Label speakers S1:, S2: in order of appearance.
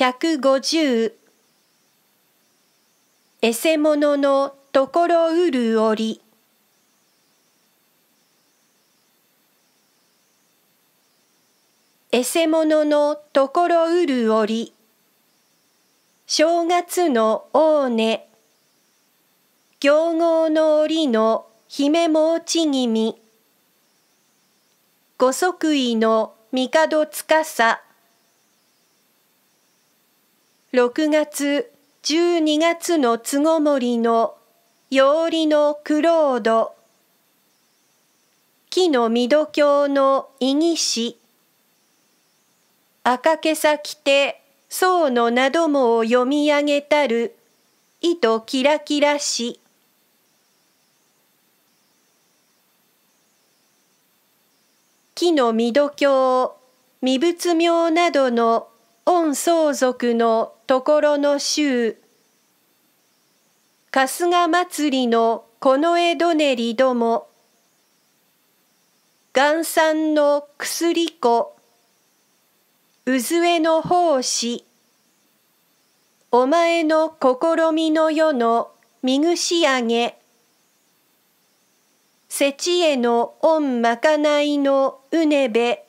S1: 150えせもののところうるおりえせもののところうるおり正月の大根行合の折の姫もち気味ご即位の帝司6月12月のつごもりのよのクロード木の御どきの異議し赤毛先手僧のなどもを読み上げたる糸キラキラし木の御どきょ仏名などの御相続のところの衆春日祭りのこの江戸練りども岩山の薬子うずえの奉仕お前の試みの世の見ぐし上げせちへの御まかないのうねべ